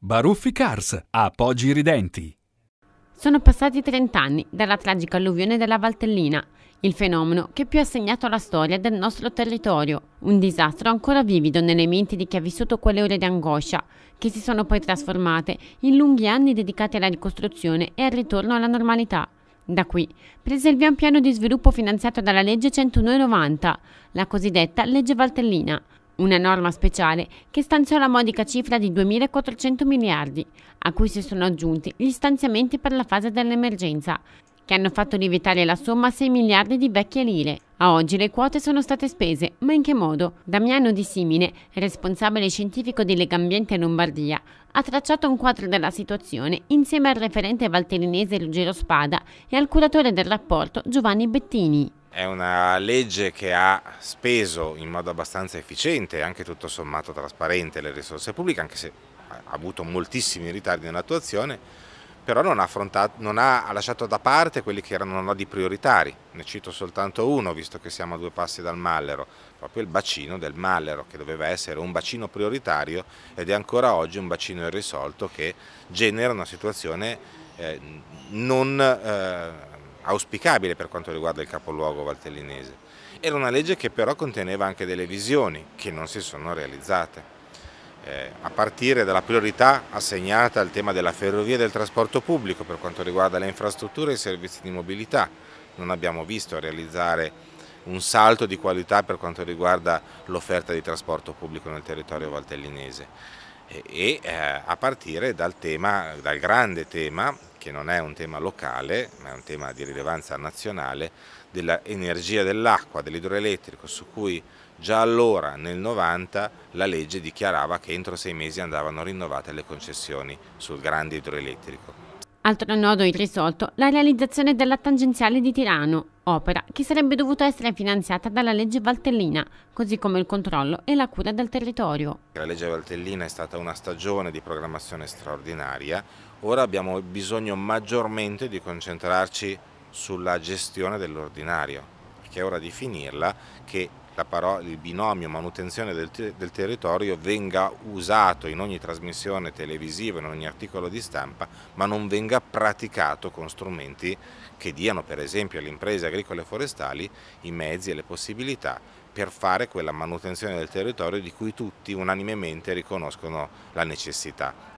Baruffi Cars, a Poggi Ridenti. Sono passati 30 anni dalla tragica alluvione della Valtellina, il fenomeno che più ha segnato la storia del nostro territorio, un disastro ancora vivido nelle menti di chi ha vissuto quelle ore di angoscia, che si sono poi trasformate in lunghi anni dedicati alla ricostruzione e al ritorno alla normalità. Da qui prese il via un piano di sviluppo finanziato dalla legge 10190, la cosiddetta legge Valtellina, una norma speciale che stanziò la modica cifra di 2.400 miliardi, a cui si sono aggiunti gli stanziamenti per la fase dell'emergenza, che hanno fatto lievitare la somma a 6 miliardi di vecchie lire. A oggi le quote sono state spese, ma in che modo? Damiano Di Simine, responsabile scientifico di Legambiente Lombardia, ha tracciato un quadro della situazione insieme al referente valterinese Ruggero Spada e al curatore del rapporto Giovanni Bettini. È una legge che ha speso in modo abbastanza efficiente e anche tutto sommato trasparente le risorse pubbliche, anche se ha avuto moltissimi ritardi nell'attuazione, però non ha, non ha, lasciato da parte quelli che erano nodi prioritari. Ne cito soltanto uno, visto che siamo a due passi dal Mallero, proprio il bacino del Mallero, che doveva essere un bacino prioritario ed è ancora oggi un bacino irrisolto che genera una situazione eh, non... Eh, auspicabile per quanto riguarda il capoluogo valtellinese. Era una legge che però conteneva anche delle visioni che non si sono realizzate. Eh, a partire dalla priorità assegnata al tema della ferrovia e del trasporto pubblico per quanto riguarda le infrastrutture e i servizi di mobilità. Non abbiamo visto realizzare un salto di qualità per quanto riguarda l'offerta di trasporto pubblico nel territorio valtellinese e eh, a partire dal, tema, dal grande tema, che non è un tema locale, ma è un tema di rilevanza nazionale, dell'energia dell'acqua, dell'idroelettrico, su cui già allora, nel 90, la legge dichiarava che entro sei mesi andavano rinnovate le concessioni sul grande idroelettrico. Altro nodo irrisolto, la realizzazione della tangenziale di Tirano, opera che sarebbe dovuta essere finanziata dalla legge Valtellina, così come il controllo e la cura del territorio. La legge Valtellina è stata una stagione di programmazione straordinaria, ora abbiamo bisogno maggiormente di concentrarci sulla gestione dell'ordinario, perché è ora di finirla che parola, il binomio manutenzione del, te del territorio venga usato in ogni trasmissione televisiva, in ogni articolo di stampa, ma non venga praticato con strumenti che diano per esempio alle imprese agricole e forestali i mezzi e le possibilità per fare quella manutenzione del territorio di cui tutti unanimemente riconoscono la necessità.